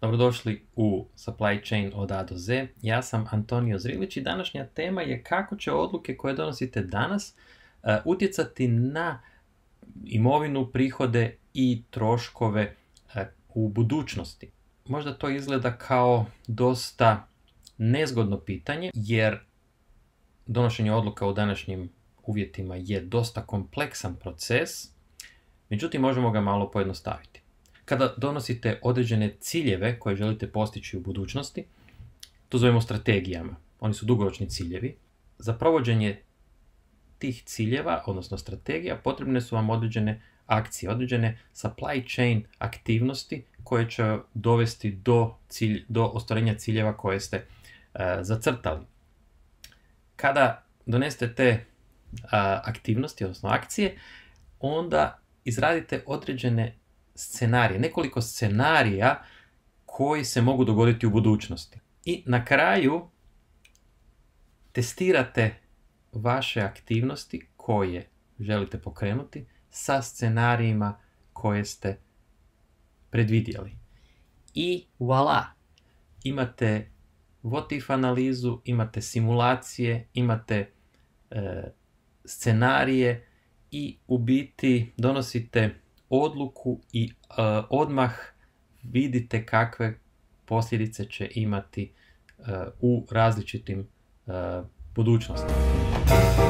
Dobrodošli u Supply Chain od A do Z. Ja sam Antonio Zrilić i današnja tema je kako će odluke koje donosite danas e, utjecati na imovinu, prihode i troškove e, u budućnosti. Možda to izgleda kao dosta nezgodno pitanje jer donošenje odluka u današnjim uvjetima je dosta kompleksan proces, međutim možemo ga malo pojednostaviti kada donosite određene ciljeve koje želite postići u budućnosti, to zovemo strategijama. Oni su dugoročni ciljevi. Za provođenje tih ciljeva, odnosno strategija, potrebne su vam određene akcije, određene supply chain aktivnosti koje će dovesti do, cilj, do ostvarenja ciljeva koje ste uh, zacrtali. Kada donesete te aktivnosti, odnosno akcije, onda izradite određene nekoliko scenarija koji se mogu dogoditi u budućnosti. I na kraju testirate vaše aktivnosti koje želite pokrenuti sa scenarijima koje ste predvidjeli. I voilà! Imate what if analizu, imate simulacije, imate e, scenarije i u biti donosite odluku i e, odmah vidite kakve posljedice će imati e, u različitim e, budućnostima.